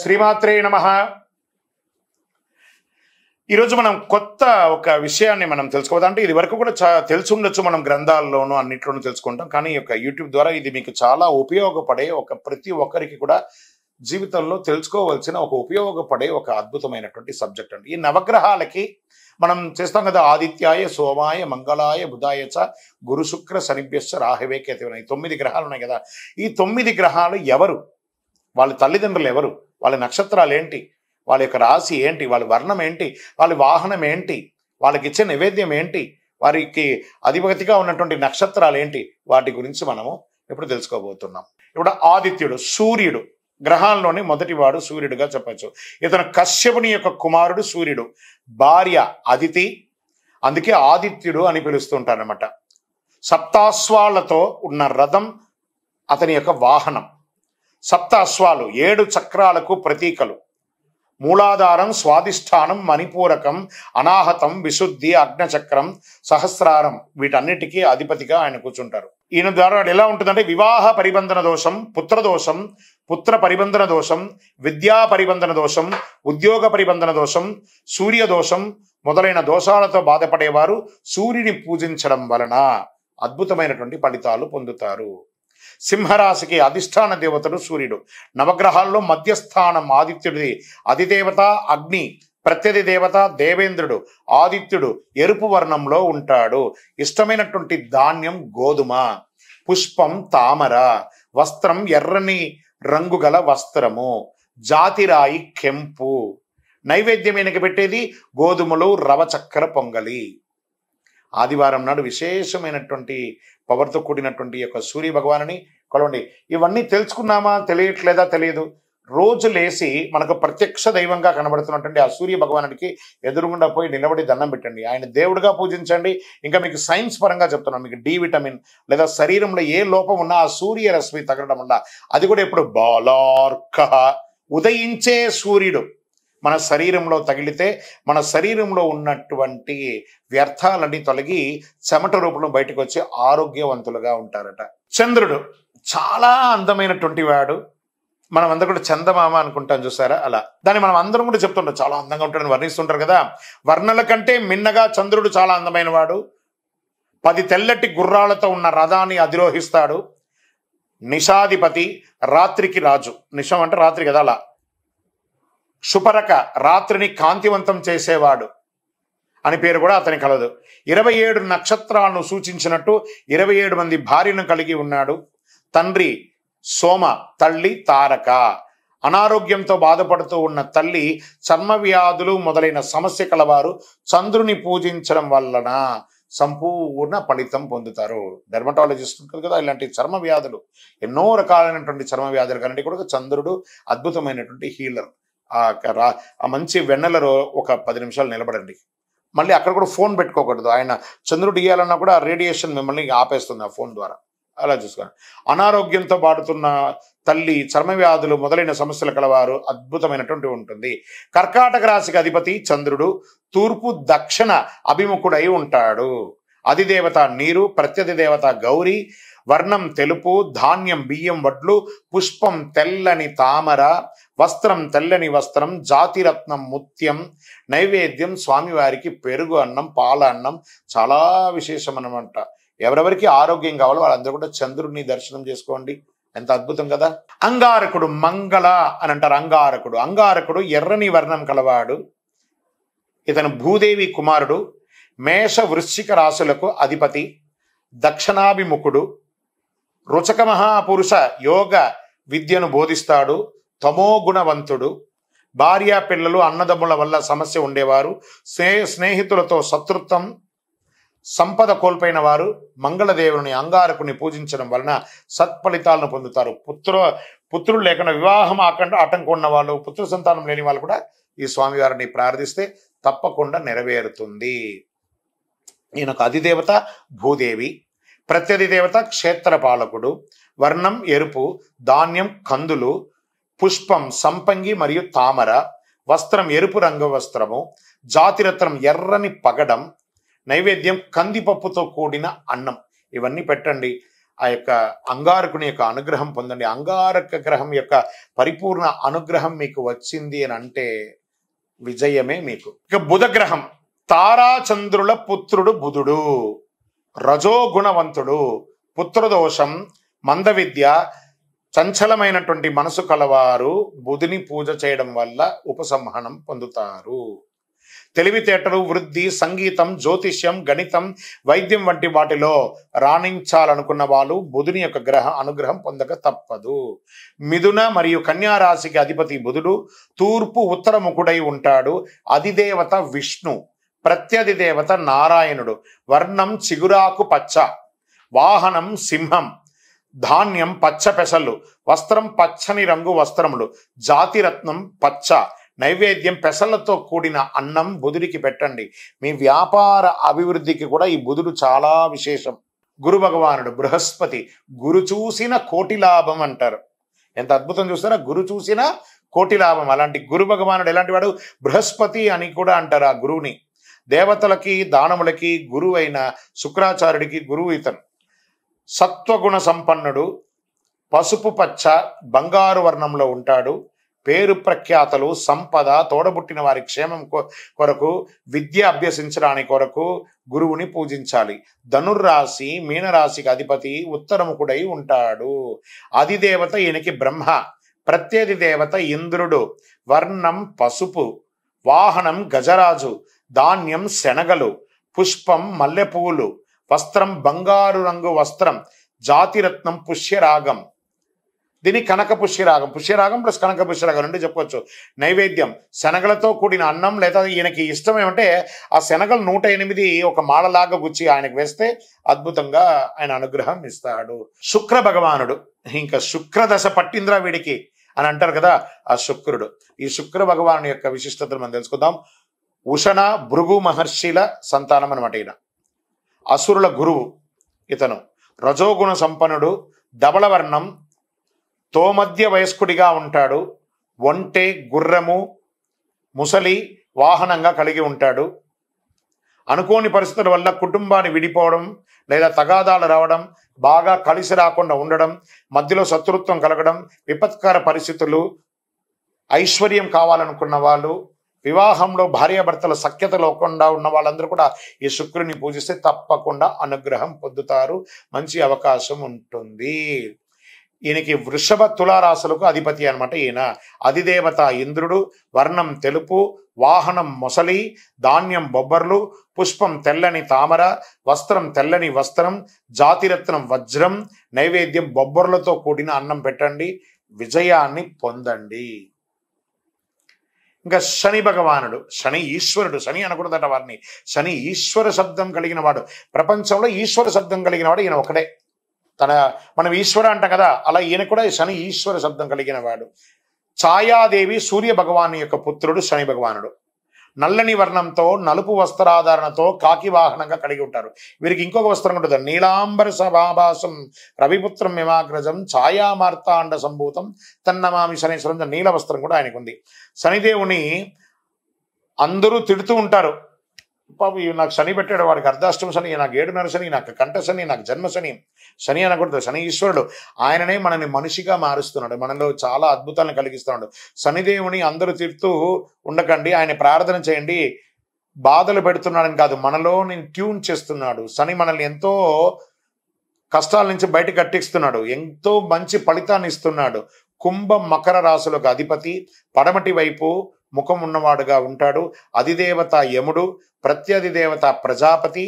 శ్రీమాత్రే నమ ఈరోజు మనం కొత్త ఒక విషయాన్ని మనం తెలుసుకోవద్దు అంటే ఇది వరకు కూడా చా తెలుసుండొచ్చు మనం గ్రంథాల్లోనూ అన్నిట్లోనూ తెలుసుకుంటాం కానీ ఒక యూట్యూబ్ ద్వారా ఇది మీకు చాలా ఉపయోగపడే ఒక ప్రతి ఒక్కరికి కూడా జీవితంలో తెలుసుకోవాల్సిన ఒక ఉపయోగపడే ఒక అద్భుతమైనటువంటి సబ్జెక్ట్ అండి ఈ నవగ్రహాలకి మనం చేస్తాం కదా ఆదిత్యాయ సోమాయ మంగళాయ చ గురు శుక్ర శనిభ్యశ్చ రాహవే కేతవి తొమ్మిది గ్రహాలు ఉన్నాయి కదా ఈ తొమ్మిది గ్రహాలు ఎవరు వాళ్ళ తల్లిదండ్రులు ఎవరు వాళ్ళ నక్షత్రాలు ఏంటి వాళ్ళ యొక్క రాశి ఏంటి వాళ్ళ వర్ణం ఏంటి వాళ్ళ వాహనం ఏంటి వాళ్ళకి ఇచ్చే నైవేద్యం ఏంటి వారికి అధిపతిగా ఉన్నటువంటి నక్షత్రాలు ఏంటి వాటి గురించి మనము ఇప్పుడు తెలుసుకోబోతున్నాం ఇప్పుడు ఆదిత్యుడు సూర్యుడు మొదటి మొదటివాడు సూర్యుడుగా చెప్పచ్చు ఇతను కశ్యపుని యొక్క కుమారుడు సూర్యుడు భార్య అదితి అందుకే ఆదిత్యుడు అని పిలుస్తుంటారనమాట సప్తాస్వాళ్లతో ఉన్న రథం అతని యొక్క వాహనం సప్త అశ్వాలు ఏడు చక్రాలకు ప్రతీకలు మూలాధారం స్వాధిష్టానం మణిపూరకం అనాహతం విశుద్ధి అగ్నచక్రం సహస్రారం వీటన్నిటికీ అధిపతిగా ఆయన కూర్చుంటారు ఈయన ద్వారా ఎలా ఉంటుందంటే వివాహ పరిబంధన దోషం పుత్ర దోషం పుత్ర పరిబంధన దోషం విద్యా పరిబంధన దోషం ఉద్యోగ పరిబంధన దోషం సూర్య దోషం మొదలైన దోషాలతో బాధపడేవారు సూర్యుని పూజించడం వలన అద్భుతమైనటువంటి ఫలితాలు పొందుతారు సింహరాశికి అధిష్టాన దేవతలు సూర్యుడు నవగ్రహాల్లో మధ్యస్థానం ఆదిత్యుడిది అధిదేవత అగ్ని ప్రత్యధి దేవత దేవేంద్రుడు ఆదిత్యుడు ఎరుపు వర్ణంలో ఉంటాడు ఇష్టమైనటువంటి ధాన్యం గోధుమ పుష్పం తామర వస్త్రం ఎర్రని రంగు గల వస్త్రము జాతిరాయి కెంపు నైవేద్యమైనకి పెట్టేది గోధుమలు రవ చక్కెర పొంగలి ఆదివారం నాడు విశేషమైనటువంటి పవర్తో కూడినటువంటి యొక్క సూర్య భగవానుని కొలవండి ఇవన్నీ తెలుసుకున్నామా తెలియట్లేదా తెలియదు రోజు లేసి మనకు ప్రత్యక్ష దైవంగా కనబడుతున్నటువంటి ఆ సూర్య భగవానుడికి ఎదురుగుండా పోయి నిలబడి దండం పెట్టండి ఆయన దేవుడిగా పూజించండి ఇంకా మీకు సైన్స్ పరంగా చెప్తున్నాను మీకు డి విటమిన్ లేదా శరీరంలో ఏ లోపం ఉన్నా ఆ సూర్యరశ్మి తగలడం ఉన్నా అది కూడా ఎప్పుడు బాలార్క ఉదయించే సూర్యుడు మన శరీరంలో తగిలితే మన శరీరంలో ఉన్నటువంటి వ్యర్థాలన్నీ తొలగి చెమట రూపంలో బయటకు వచ్చి ఆరోగ్యవంతులుగా ఉంటారట చంద్రుడు చాలా అందమైనటువంటి వాడు మనం అందరూ కూడా చందమామ అనుకుంటాం చూసారా అలా దాన్ని మనం అందరం కూడా చెప్తుంటాం చాలా అందంగా ఉంటాడని వర్ణిస్తుంటారు కదా వర్ణల కంటే మిన్నగా చంద్రుడు చాలా అందమైన వాడు పది తెల్లటి గుర్రాలతో ఉన్న రథాన్ని అధిరోహిస్తాడు నిషాధిపతి రాత్రికి రాజు నిషం అంటే రాత్రి కదా అలా సుపరక రాత్రిని కాంతివంతం చేసేవాడు అని పేరు కూడా అతని కలదు ఇరవై ఏడు నక్షత్రాలను సూచించినట్టు ఇరవై ఏడు మంది భార్యను కలిగి ఉన్నాడు తండ్రి సోమ తల్లి తారక అనారోగ్యంతో బాధపడుతూ ఉన్న తల్లి చర్మ వ్యాధులు మొదలైన సమస్య కలవారు చంద్రుని పూజించడం వలన సంపూర్ణ ఫలితం పొందుతారు డెర్మటాలజిస్ట్ ఉంటుంది కదా ఇలాంటి చర్మ వ్యాధులు ఎన్నో రకాలైనటువంటి చర్మ వ్యాధులు కానీ కూడా చంద్రుడు అద్భుతమైనటువంటి హీలర్ ఆ మంచి వెన్నెలలో ఒక పది నిమిషాలు నిలబడండి మళ్ళీ అక్కడ కూడా ఫోన్ పెట్టుకోకూడదు ఆయన చంద్రుడు ఇయ్యాలన్నా కూడా ఆ రేడియేషన్ మిమ్మల్ని ఆపేస్తుంది ఆ ఫోన్ ద్వారా అలా చూసుకోండి అనారోగ్యంతో బాడుతున్న తల్లి చర్మ వ్యాధులు మొదలైన సమస్యలు కలవారు అద్భుతమైనటువంటి ఉంటుంది కర్కాటక రాశికి అధిపతి చంద్రుడు తూర్పు దక్షిణ అభిముఖుడై ఉంటాడు అధిదేవత నీరు ప్రత్యధి దేవత గౌరీ వర్ణం తెలుపు ధాన్యం బియ్యం వడ్లు పుష్పం తెల్లని తామర వస్త్రం తెల్లని వస్త్రం జాతిరత్నం ముత్యం నైవేద్యం స్వామివారికి పెరుగు అన్నం పాల అన్నం చాలా విశేషం అనమాట ఎవరెవరికి ఆరోగ్యం కావాలో వాళ్ళందరూ కూడా చంద్రుడిని దర్శనం చేసుకోండి ఎంత అద్భుతం కదా అంగారకుడు మంగళ అని అంటారు అంగారకుడు అంగారకుడు ఎర్రని వర్ణం కలవాడు ఇతను భూదేవి కుమారుడు మేష వృశ్చిక రాశులకు అధిపతి దక్షిణాభిముఖుడు రుచక మహాపురుష యోగ విద్యను బోధిస్తాడు తమో గుణవంతుడు భార్య పిల్లలు అన్నదమ్ముల వల్ల సమస్య ఉండేవారు స్నే స్నేహితులతో శత్రుత్వం సంపద కోల్పోయిన వారు మంగళదేవుని అంగారకుని పూజించడం వలన సత్ఫలితాలను పొందుతారు పుత్ర పుత్రులు లేకుండా వివాహం ఆకండ ఆటంకం ఉన్న వాళ్ళు పుత్ర సంతానం లేని వాళ్ళు కూడా ఈ స్వామివారిని ప్రార్థిస్తే తప్పకుండా నెరవేరుతుంది ఈయనకు అధిదేవత భూదేవి ప్రత్యధి దేవత క్షేత్రపాలకుడు వర్ణం ఎరుపు ధాన్యం కందులు పుష్పం సంపంగి మరియు తామర వస్త్రం ఎరుపు రంగు వస్త్రము జాతిరత్నం ఎర్రని పగడం నైవేద్యం కందిపప్పుతో కూడిన అన్నం ఇవన్నీ పెట్టండి ఆ యొక్క అంగారకుని యొక్క అనుగ్రహం పొందండి అంగారక గ్రహం యొక్క పరిపూర్ణ అనుగ్రహం మీకు వచ్చింది అని అంటే విజయమే మీకు ఇక బుధగ్రహం తారాచంద్రుల పుత్రుడు బుధుడు రజోగుణవంతుడు పుత్రదోషం మందవిద్య చంచలమైనటువంటి మనసు కలవారు బుధుని పూజ చేయడం వల్ల ఉపసంహనం పొందుతారు తెలివితేటలు వృద్ధి సంగీతం జ్యోతిష్యం గణితం వైద్యం వంటి వాటిలో రాణించాలనుకున్న వాళ్ళు బుధుని యొక్క గ్రహ అనుగ్రహం పొందక తప్పదు మిథున మరియు కన్యారాశికి అధిపతి బుధుడు తూర్పు ఉత్తరముఖుడై ఉంటాడు అధిదేవత విష్ణు ప్రత్యధి దేవత నారాయణుడు వర్ణం చిగురాకు పచ్చ వాహనం సింహం ధాన్యం పచ్చ పెసలు వస్త్రం పచ్చని రంగు వస్త్రములు జాతిరత్నం పచ్చ నైవేద్యం పెసలతో కూడిన అన్నం బుధుడికి పెట్టండి మీ వ్యాపార అభివృద్ధికి కూడా ఈ బుధుడు చాలా విశేషం గురు భగవానుడు బృహస్పతి గురు చూసిన కోటి లాభం అంటారు ఎంత అద్భుతం చూస్తారా గురు చూసిన కోటి లాభం అలాంటి గురు భగవానుడు ఎలాంటి వాడు బృహస్పతి అని కూడా అంటారు ఆ గురువుని దేవతలకి దానములకి గురువు అయిన శుక్రాచార్యుడికి గురువు ఇతను సత్వగుణ సంపన్నుడు పసుపు పచ్చ బంగారు వర్ణంలో ఉంటాడు పేరు ప్రఖ్యాతలు సంపద తోడబుట్టిన వారి క్షేమం కొరకు విద్య అభ్యసించడానికి కొరకు గురువుని పూజించాలి ధనుర్రాశి మీనరాశికి అధిపతి ఉత్తరముఖుడై ఉంటాడు అధిదేవత ఈయనకి బ్రహ్మ ప్రత్యేది దేవత ఇంద్రుడు వర్ణం పసుపు వాహనం గజరాజు ధాన్యం శనగలు పుష్పం మల్లెపూలు వస్త్రం బంగారు రంగు వస్త్రం జాతిరత్నం పుష్యరాగం దీని కనక పుష్యరాగం పుష్యరాగం ప్లస్ కనక పుష్యరాగం అంటే చెప్పవచ్చు నైవేద్యం శనగలతో కూడిన అన్నం లేదా ఈయనకి ఇష్టం ఏమంటే ఆ శనగలు నూట ఎనిమిది ఒక మాలలాగా గుచ్చి ఆయనకు వేస్తే అద్భుతంగా ఆయన అనుగ్రహం ఇస్తాడు శుక్ర భగవానుడు ఇంకా శుక్రదశ పట్టింద్రా వీడికి అని అంటారు కదా ఆ శుక్రుడు ఈ శుక్ర భగవాను యొక్క విశిష్టతను మనం తెలుసుకుందాం ఉషణ భృగు మహర్షిల సంతానం అనమాట ఈయన అసురుల గురువు ఇతను రజోగుణ సంపన్నుడు ధవళవర్ణం తోమధ్య వయస్కుడిగా ఉంటాడు ఒంటె గుర్రము ముసలి వాహనంగా కలిగి ఉంటాడు అనుకోని పరిస్థితుల వల్ల కుటుంబాన్ని విడిపోవడం లేదా తగాదాలు రావడం బాగా కలిసి రాకుండా ఉండడం మధ్యలో శత్రుత్వం కలగడం విపత్కర పరిస్థితులు ఐశ్వర్యం కావాలనుకున్న వాళ్ళు వివాహంలో భార్యాభర్తల సఖ్యత లేకుండా ఉన్న వాళ్ళందరూ కూడా ఈ శుక్రుని పూజిస్తే తప్పకుండా అనుగ్రహం పొందుతారు మంచి అవకాశం ఉంటుంది ఈయనకి వృషభ తులారాశులకు అధిపతి అనమాట ఈయన అధిదేవత ఇంద్రుడు వర్ణం తెలుపు వాహనం మొసలి ధాన్యం బొబ్బర్లు పుష్పం తెల్లని తామర వస్త్రం తెల్లని వస్త్రం జాతిరత్నం వజ్రం నైవేద్యం బొబ్బర్లతో కూడిన అన్నం పెట్టండి విజయాన్ని పొందండి ఇంకా శని భగవానుడు శని ఈశ్వరుడు శని అనకూడదట వారిని శని ఈశ్వర శబ్దం కలిగిన వాడు ప్రపంచంలో ఈశ్వర శబ్దం కలిగిన వాడు ఈయన ఒకడే తన మనం ఈశ్వర అంటాం కదా అలా ఈయన కూడా శని ఈశ్వర శబ్దం కలిగిన వాడు ఛాయాదేవి సూర్య భగవాను యొక్క పుత్రుడు శని భగవానుడు నల్లని వర్ణంతో నలుపు వస్త్రాధారణతో కాకి వాహనంగా కలిగి ఉంటారు వీరికి ఇంకొక వస్త్రం ఉంటుంది నీలాంబర సభాభాసం రవిపుత్రం మిమాగ్రజం ఛాయామార్తాండ సంభూతం తన్నమామి శనీశ్వరం నీల వస్త్రం కూడా ఆయనకుంది శనిదేవుని అందరూ తిడుతూ ఉంటారు పాపం ఇవి నాకు శని పెట్టాడు వాడికి అర్ధాష్టమ శని నాకు ఏడున్నర శని నాకు కంఠ శని నాకు జన్మ శని శని అనకూడదు శని ఈశ్వరుడు ఆయననే మనని మనిషిగా మారుస్తున్నాడు మనలో చాలా అద్భుతాలను కలిగిస్తున్నాడు శనిదేవుని అందరూ తిడుతూ ఉండకండి ఆయన ప్రార్థన చేయండి బాధలు పెడుతున్నాడని కాదు మనలో నేను ట్యూన్ చేస్తున్నాడు శని మనల్ని ఎంతో కష్టాల నుంచి బయట కట్టిస్తున్నాడు ఎంతో మంచి ఫలితాన్ని ఇస్తున్నాడు కుంభ మకర రాశులకు అధిపతి పడమటి వైపు ముఖం ఉన్నవాడుగా ఉంటాడు అధిదేవత యముడు ప్రత్యధిదేవత ప్రజాపతి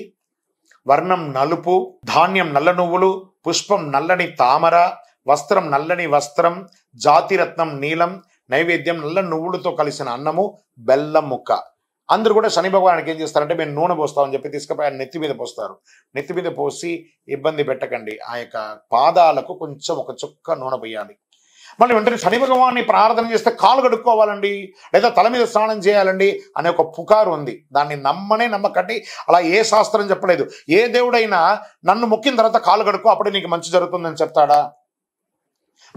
వర్ణం నలుపు ధాన్యం నల్ల నువ్వులు పుష్పం నల్లని తామర వస్త్రం నల్లని వస్త్రం జాతిరత్నం నీలం నైవేద్యం నల్ల నువ్వులతో కలిసిన అన్నము బెల్లం ముక్క అందరు కూడా శని భగవానికి ఏం చేస్తారంటే మేము నూనె పోస్తామని చెప్పి తీసుకుపోయి ఆయన నెత్తి మీద పోస్తారు నెత్తి మీద పోసి ఇబ్బంది పెట్టకండి ఆ యొక్క పాదాలకు కొంచెం ఒక చుక్క నూనె పోయాలి మళ్ళీ వెంటనే శని భగవాన్ని ప్రార్థన చేస్తే కాలు కడుక్కోవాలండి లేదా తల మీద స్నానం చేయాలండి అనే ఒక పుకారు ఉంది దాన్ని నమ్మనే నమ్మకండి అలా ఏ శాస్త్రం చెప్పలేదు ఏ దేవుడైనా నన్ను మొక్కిన తర్వాత కాలు కడుక్కో అప్పుడే నీకు మంచి జరుగుతుందని చెప్తాడా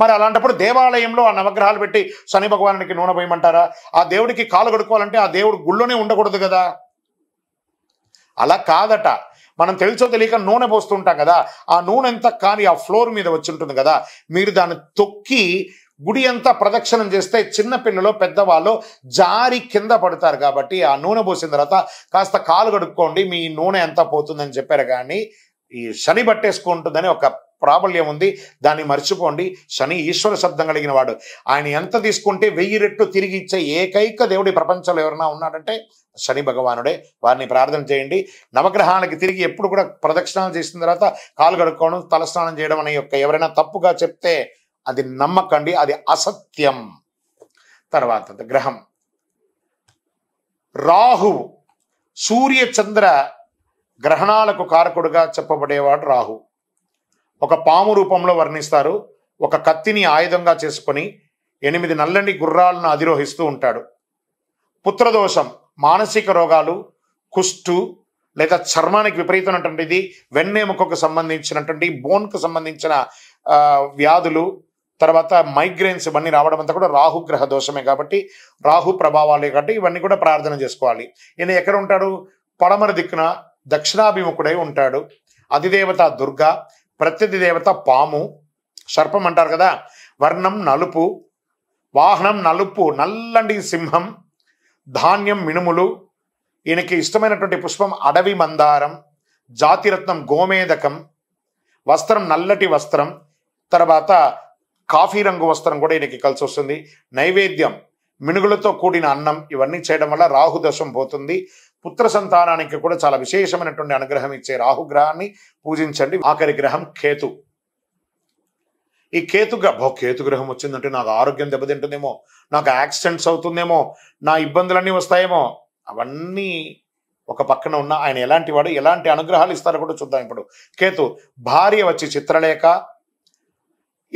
మరి అలాంటప్పుడు దేవాలయంలో ఆ నవగ్రహాలు పెట్టి శని భగవానికి నూనె పోయమంటారా ఆ దేవుడికి కాలు కడుక్కోవాలంటే ఆ దేవుడు గుళ్ళోనే ఉండకూడదు కదా అలా కాదట మనం తెలుసో తెలియక నూనె పోస్తుంటాం కదా ఆ నూనె ఎంత కానీ ఆ ఫ్లోర్ మీద వచ్చి ఉంటుంది కదా మీరు దాన్ని తొక్కి గుడి అంతా ప్రదక్షిణం చేస్తే చిన్న పిల్లలు పెద్దవాళ్ళు జారి కింద పడతారు కాబట్టి ఆ నూనె పోసిన తర్వాత కాస్త కాలు కడుక్కోండి మీ నూనె అంతా పోతుందని చెప్పారు కానీ ఈ శని ఉంటుందని ఒక ప్రాబల్యం ఉంది దాన్ని మర్చిపోండి శని ఈశ్వర శబ్దం కలిగిన వాడు ఆయన ఎంత తీసుకుంటే వెయ్యి రెట్లు తిరిగి ఇచ్చే ఏకైక దేవుడి ప్రపంచంలో ఎవరైనా ఉన్నాడంటే శని భగవానుడే వారిని ప్రార్థన చేయండి నవగ్రహానికి తిరిగి ఎప్పుడు కూడా ప్రదక్షిణాలు చేసిన తర్వాత కాలు కడుక్కోవడం తలస్నానం చేయడం అనే యొక్క ఎవరైనా తప్పుగా చెప్తే అది నమ్మకండి అది అసత్యం తర్వాత గ్రహం రాహు సూర్య చంద్ర గ్రహణాలకు కారకుడుగా చెప్పబడేవాడు రాహు ఒక పాము రూపంలో వర్ణిస్తారు ఒక కత్తిని ఆయుధంగా చేసుకొని ఎనిమిది నల్లని గుర్రాలను అధిరోహిస్తూ ఉంటాడు పుత్రదోషం మానసిక రోగాలు కుష్టు లేదా చర్మానికి విపరీతమైనటువంటిది వెన్నెముకకు సంబంధించినటువంటి బోన్కు సంబంధించిన వ్యాధులు తర్వాత మైగ్రేన్స్ ఇవన్నీ రావడం అంతా కూడా రాహుగ్రహ దోషమే కాబట్టి రాహు ప్రభావాలే కాబట్టి ఇవన్నీ కూడా ప్రార్థన చేసుకోవాలి ఈయన ఎక్కడ ఉంటాడు పడమర దిక్కున దక్షిణాభిముఖుడై ఉంటాడు అధిదేవత దుర్గ ప్రత్యధి దేవత పాము సర్పం అంటారు కదా వర్ణం నలుపు వాహనం నలుపు నల్లండి సింహం ధాన్యం మినుములు ఈయనకి ఇష్టమైనటువంటి పుష్పం అడవి మందారం జాతిరత్నం గోమేదకం వస్త్రం నల్లటి వస్త్రం తర్వాత కాఫీ రంగు వస్త్రం కూడా ఈయనకి కలిసి వస్తుంది నైవేద్యం మినుగులతో కూడిన అన్నం ఇవన్నీ చేయడం వల్ల రాహుదశం పోతుంది పుత్ర సంతానానికి కూడా చాలా విశేషమైనటువంటి అనుగ్రహం ఇచ్చే రాహుగ్రహాన్ని పూజించండి ఆఖరి గ్రహం కేతు ఈ కేతు భో కేతు గ్రహం వచ్చిందంటే నాకు ఆరోగ్యం దెబ్బతింటుందేమో నాకు యాక్సిడెంట్స్ అవుతుందేమో నా ఇబ్బందులన్నీ వస్తాయేమో అవన్నీ ఒక పక్కన ఉన్న ఆయన ఎలాంటి వాడు ఎలాంటి అనుగ్రహాలు ఇస్తారో కూడా చూద్దాం ఇప్పుడు కేతు భార్య వచ్చి చిత్రలేఖ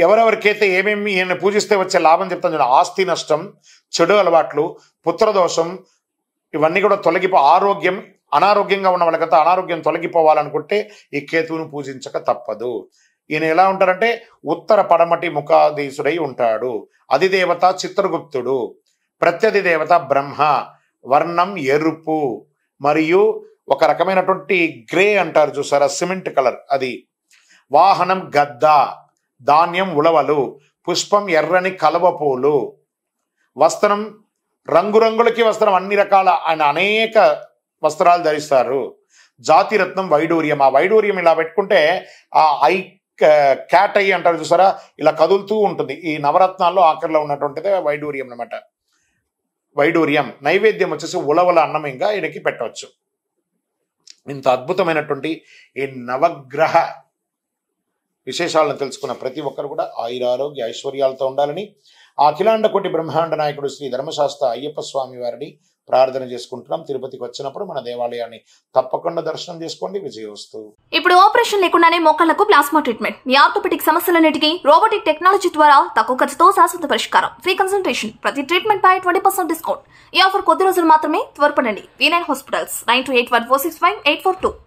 ఎవరెవరికైతే ఏమేమి ఈయన పూజిస్తే వచ్చే లాభం చెప్తాను ఆస్తి నష్టం చెడు అలవాట్లు పుత్రదోషం ఇవన్నీ కూడా తొలగిపో ఆరోగ్యం అనారోగ్యంగా ఉన్న వాళ్ళకైతే అనారోగ్యం తొలగిపోవాలనుకుంటే ఈ కేతువును పూజించక తప్పదు ఈయన ఎలా ఉంటారంటే ఉత్తర పడమటి ముఖాధీసుడై ఉంటాడు అధిదేవత చిత్రగుప్తుడు ప్రత్యధి దేవత బ్రహ్మ వర్ణం ఎరుపు మరియు ఒక రకమైనటువంటి గ్రే అంటారు చూసారా సిమెంట్ కలర్ అది వాహనం గద్ద ధాన్యం ఉలవలు పుష్పం ఎర్రని కలవ పూలు వస్త్రం రంగురంగులకి వస్త్రం అన్ని రకాల ఆయన అనేక వస్త్రాలు ధరిస్తారు జాతిరత్నం వైడూర్యం ఆ వైడూర్యం ఇలా పెట్టుకుంటే ఆ ఐ క్యాట్ అయ్యి అంటారు చూసారా ఇలా కదులుతూ ఉంటుంది ఈ నవరత్నాల్లో ఆఖరిలో ఉన్నటువంటిది వైడూర్యం అనమాట వైడూర్యం నైవేద్యం వచ్చేసి ఉలవల అన్నం ఇంకా ఈయనకి పెట్టవచ్చు ఇంత అద్భుతమైనటువంటి ఈ నవగ్రహ విశేషాలను తెలుసుకున్న ప్రతి ఒక్కరు కూడా ఆయురారోగ్య ఐశ్వర్యాలతో ఉండాలని ఆ అఖిలాండ కోటి బ్రహ్మాండ నాయకుడు శ్రీ ధర్మశాస్త్ర అయ్యప్ప స్వామి వారిని ప్రార్థన చేసుకుంటున్నాం తిరుపతికి వచ్చినప్పుడు మన దేవాలయాన్ని తప్పకుండా దర్శనం చేసుకోండి విజయవస్తు ఇప్పుడు ఆపరేషన్ లేకుండానే మొక్కలకు ప్లాస్మా ట్రీట్మెంట్ మీ ఆర్థోపెటిక్ సమస్యలన్నిటికీ రోబోటిక్ టెక్నాలజీ ద్వారా తక్కువ ఖర్చుతో శాశ్వత పరిష్కారం ఫ్రీ కన్సల్టేషన్ ప్రతి ట్రీట్మెంట్ పై ట్వంటీ పర్సెంట్ డిస్కౌంట్ ఈ ఆఫర్ కొద్ది రోజులు మాత్రమే త్వరపడండి V nine hospitals nine two eight one four six five eight four two